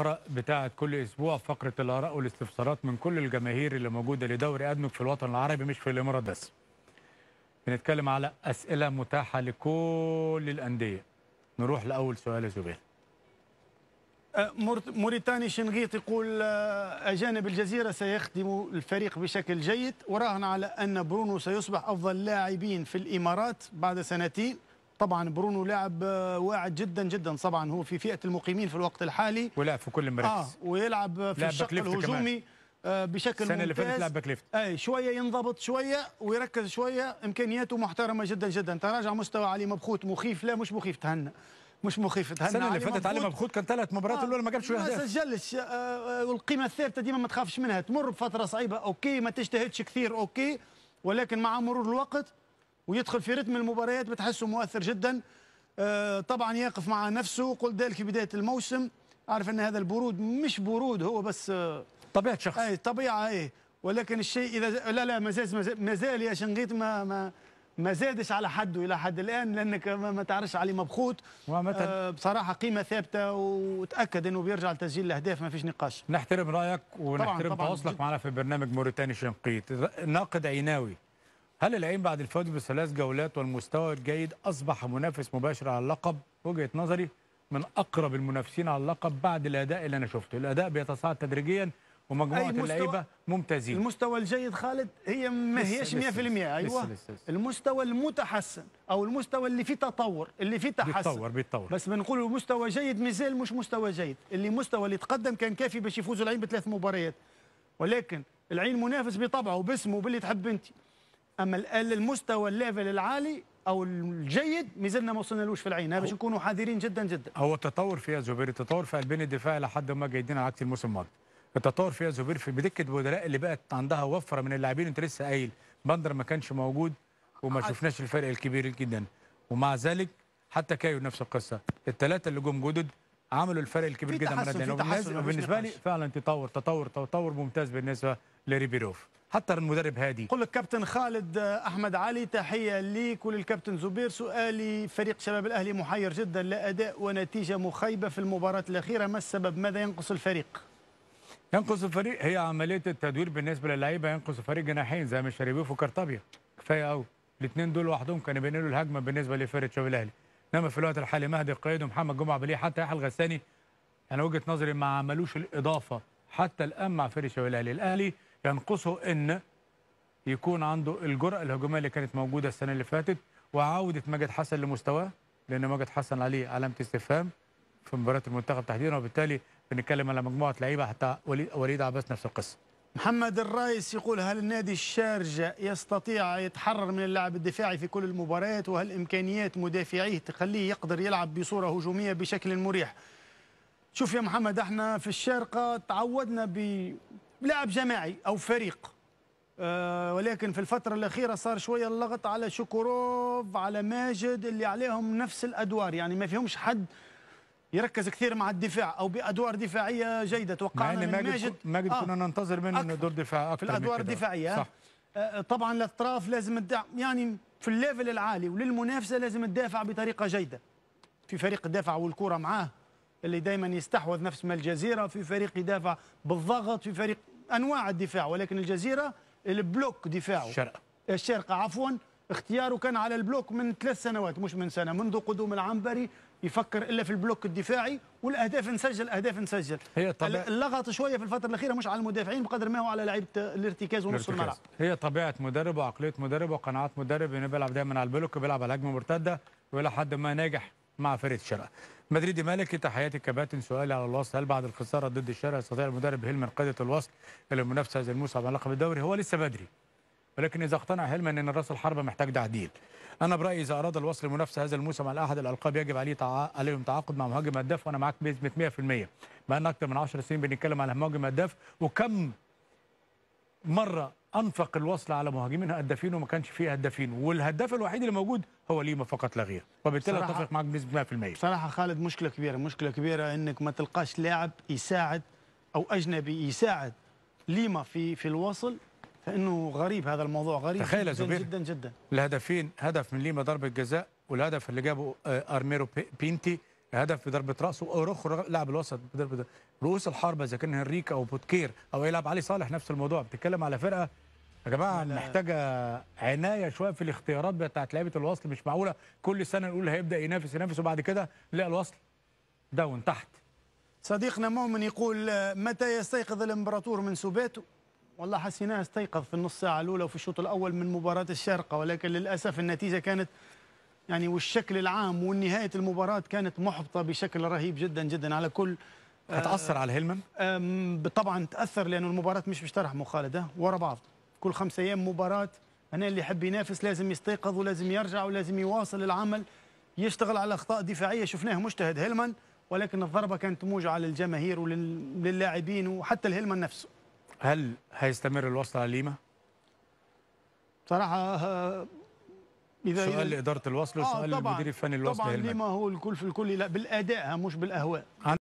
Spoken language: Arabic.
الفقرة بتاعة كل أسبوع فقرة الآراء والاستفسارات من كل الجماهير اللي موجودة لدوري أدنك في الوطن العربي مش في الإمارات بس. بنتكلم على أسئلة متاحة لكل الأندية. نروح لأول سؤال يا زبير. أه، موريتاني شنغيط يقول أه، أجانب الجزيرة سيخدم الفريق بشكل جيد وراهن على أن برونو سيصبح أفضل لاعبين في الإمارات بعد سنتين طبعا برونو لاعب آه، واعد جدا جدا طبعا هو في فئه المقيمين في الوقت الحالي ولعب في كل المراكز اه ويلعب في الشق الهجومي آه بشكل السنه اللي فاتت لعب باك ليفت اي شويه ينضبط شويه ويركز شويه امكانياته محترمه جدا جدا تراجع مستوى علي مبخوت مخيف لا مش مخيف تهنى مش مخيف تهنى السنه اللي فاتت علي مبخوت كان ثلاث مباريات آه الاولى ما جابش اهداف ما سجلش آه والقيمه آه، الثابته ديما ما تخافش منها تمر بفتره صعيبه اوكي ما تجتهدش كثير اوكي ولكن مع مرور الوقت ويدخل في رتم المباريات بتحسه مؤثر جدا آه، طبعا يقف مع نفسه قلت ذلك في بدايه الموسم أعرف ان هذا البرود مش برود هو بس آه، طبيعه شخص اي طبيعه اي ولكن الشيء اذا لا لا مازال مازال يا شنقيط ما ما ما زادش على حده الى حد الان لانك ما تعرفش علي مبخوت آه بصراحه قيمه ثابته وتاكد انه بيرجع لتسجيل الاهداف ما فيش نقاش نحترم رايك ونحترم تواصلك معنا في برنامج موريتاني شنقيط ناقد عيناوي هل العين بعد الفوز بثلاث جولات والمستوى الجيد أصبح منافس مباشر على اللقب؟ وجهة نظري من أقرب المنافسين على اللقب بعد الأداء اللي أنا شفته الأداء بيتصاعد تدريجيا ومجموعة اللعيبة ممتازين المستوى الجيد خالد هي ما هيش 100% أيوة لسه لسه المستوى المتحسن أو المستوى اللي فيه تطور اللي فيه تحسن بيتطور بيتطور بس بنقول مستوى جيد مازال مش مستوى جيد اللي مستوى اللي تقدم كان كافي باش يفوزوا العين بثلاث مباريات ولكن العين منافس بطبعه باسمه وباللي تحب انت اما المستوى الليفل العالي او الجيد مازلنا ما وصلنالوش في العين باش نكونوا حذرين جدا جدا هو التطور فيها زبير التطور في قلبين الدفاع لحد ما جيدين على عكس الموسم الماضي التطور فيها زبير في بدكه البدلاء اللي بقت عندها وفره من اللاعبين انت لسه قايل بندر ما كانش موجود وما شفناش الفرق الكبير جدا ومع ذلك حتى كايو نفس القصه الثلاثه اللي جم جدد عملوا الفرق الكبير جدا من الدنيا بالنسبه لي فعلا تطور تطور تطور ممتاز بالنسبه لريبيروف حتى المدرب هادي قل الكابتن خالد احمد علي تحيه ليك وللكابتن زبير سؤالي فريق شباب الاهلي محير جدا لا اداء ونتيجه مخيبه في المباراه الاخيره ما السبب ماذا ينقص الفريق ينقص الفريق هي عمليه التدوير بالنسبه للعيبه ينقص الفريق جناحين زي مشاريبيوف شريبيف كفايه قوي الاثنين دول لوحدهم كانوا بينقلوا الهجمه بالنسبه لفريق شباب الاهلي انما في الوقت الحالي مهدي القايد ومحمد جمعه بليه حتى يحيى الغساني انا وجهه نظري ما عملوش الاضافه حتى الان مع فريق الشباب الاهلي الاهلي ينقصه ان يكون عنده الجرأه الهجوميه اللي كانت موجوده السنه اللي فاتت وعوده مجد حسن لمستواه لان مجد حسن عليه علامه استفهام في مباراه المنتخب تحديدا وبالتالي بنتكلم على مجموعه لعيبه حتى وليد عباس نفس القصه محمد الرايس يقول هل النادي الشارجة يستطيع يتحرر من اللعب الدفاعي في كل المباريات وهل إمكانيات مدافعيه تخليه يقدر يلعب بصورة هجومية بشكل مريح شوف يا محمد احنا في الشارقة تعودنا بلعب جماعي أو فريق أه ولكن في الفترة الأخيرة صار شوية اللغط على شكروف على ماجد اللي عليهم نفس الأدوار يعني ما فيهمش حد يركز كثير مع الدفاع او بادوار دفاعيه جيده توقعنا من ماجد ماجد آه كنا ننتظر منه دور دفاع اكثر في الادوار الدفاعيه صح. آه طبعا الاطراف لازم يعني في الليفل العالي وللمنافسه لازم تدافع بطريقه جيده في فريق الدافع والكره معاه اللي دائما يستحوذ نفس ما الجزيره في فريق يدافع بالضغط في فريق انواع الدفاع ولكن الجزيره البلوك دفاعه الشرق الشرق عفوا اختياره كان على البلوك من ثلاث سنوات مش من سنه منذ قدوم العنبري يفكر الا في البلوك الدفاعي والاهداف نسجل اهداف نسجل هي طبيعة اللغط شويه في الفتره الاخيره مش على المدافعين بقدر ما هو على لعيبه الارتكاز ونص الملعب هي طبيعه مدرب وعقليه مدرب وقناعات مدرب انه بيلعب دايما على البلوك وبيلعب على الهجمه المرتده والى حد ما ناجح مع فريق الشرق مدريدي مالك تحياتي كباتن سؤالي على الوسط هل بعد الخساره ضد الشرق يستطيع المدرب هيلمر قياده الوسط الى المنافسه الموسم على لقب الدوري هو لسه بدري ولكن إذا اقتنع هيلمان أن رأس الحربة محتاج تعديل أنا برأيي إذا أراد الوصل المنافسة هذا الموسم على أحد الألقاب يجب عليه تع... عليهم تعاقد مع مهاجم هداف وأنا معاك بنسبة 100% لنا اكثر من 10 سنين بنتكلم على مهاجم هداف وكم مرة أنفق الوصل على مهاجمين هدافين وما كانش فيه هدافين والهداف الوحيد اللي موجود هو ليما فقط لا غير وبالتالي أتفق معاك بنسبة 100% بصراحة خالد مشكلة كبيرة مشكلة كبيرة إنك ما تلقاش لاعب يساعد أو أجنبي يساعد ليما في في الوصل لانه غريب هذا الموضوع غريب تخيل جدا, جدا جدا الهدفين هدف من ليما ضربه جزاء والهدف اللي جابه آه، ارميرو بينتي هدف بضربه راسه اوروخو لاعب الوسط بضربه رؤوس الحربه اذا كان هنريك او بوتكير او يلعب علي صالح نفس الموضوع بتتكلم على فرقه يا جماعه محتاجه عنايه شويه في الاختيارات بتاعت لعيبه الوصل مش معقوله كل سنه نقول هيبدا ينافس ينافس وبعد كده لا الوصل داون تحت صديقنا مؤمن يقول آه، متى يستيقظ الامبراطور من سباته والله حسيناه استيقظ في النص ساعة الأولى وفي الشوط الأول من مباراة الشارقة ولكن للأسف النتيجة كانت يعني والشكل العام ونهاية المباراة كانت محبطة بشكل رهيب جدا جدا على كل آه، هتأثر على هيلمن؟ طبعا تأثر لأنه المباراة مش مشترح مخالدة ورا بعض كل خمسة أيام مباراة أنا اللي يحب ينافس لازم يستيقظ ولازم يرجع ولازم يواصل العمل يشتغل على أخطاء دفاعية شفناها مجتهد هيلمان ولكن الضربة كانت موجعة للجماهير وللاعبين وحتى الهيلمان نفسه هل هيستمر الوصل على ليما؟ بصراحة آه، إذا سؤال لإدارة الوصل آه، وسؤال آه للمدير الفني الوصل طبعا ليما هو الكل في الكل لا بالأداء مش بالأهواء